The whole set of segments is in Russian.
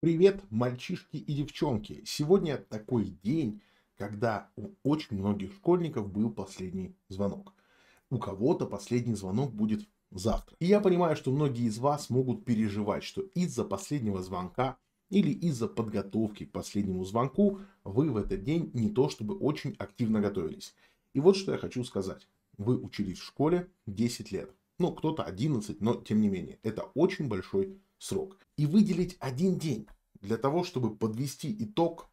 Привет, мальчишки и девчонки! Сегодня такой день, когда у очень многих школьников был последний звонок. У кого-то последний звонок будет завтра. И я понимаю, что многие из вас могут переживать, что из-за последнего звонка или из-за подготовки к последнему звонку вы в этот день не то чтобы очень активно готовились. И вот что я хочу сказать. Вы учились в школе 10 лет ну, кто-то 11, но тем не менее, это очень большой срок. И выделить один день для того, чтобы подвести итог,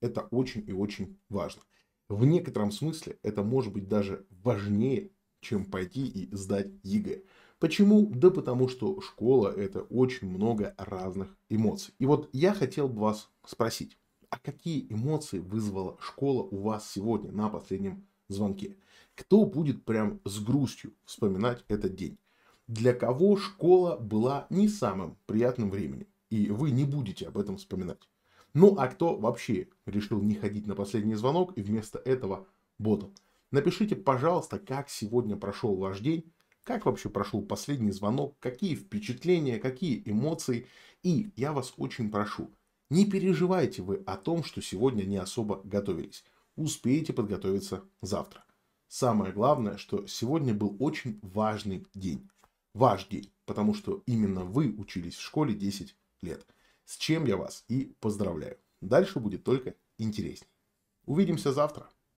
это очень и очень важно. В некотором смысле это может быть даже важнее, чем пойти и сдать ЕГЭ. Почему? Да потому что школа это очень много разных эмоций. И вот я хотел бы вас спросить, а какие эмоции вызвала школа у вас сегодня на последнем звонке. Кто будет прям с грустью вспоминать этот день? Для кого школа была не самым приятным временем, и вы не будете об этом вспоминать. Ну а кто вообще решил не ходить на последний звонок и вместо этого ботал? Напишите, пожалуйста, как сегодня прошел ваш день, как вообще прошел последний звонок, какие впечатления, какие эмоции. И я вас очень прошу, не переживайте вы о том, что сегодня не особо готовились успеете подготовиться завтра. Самое главное, что сегодня был очень важный день. Ваш день, потому что именно вы учились в школе 10 лет. С чем я вас и поздравляю. Дальше будет только интереснее. Увидимся завтра.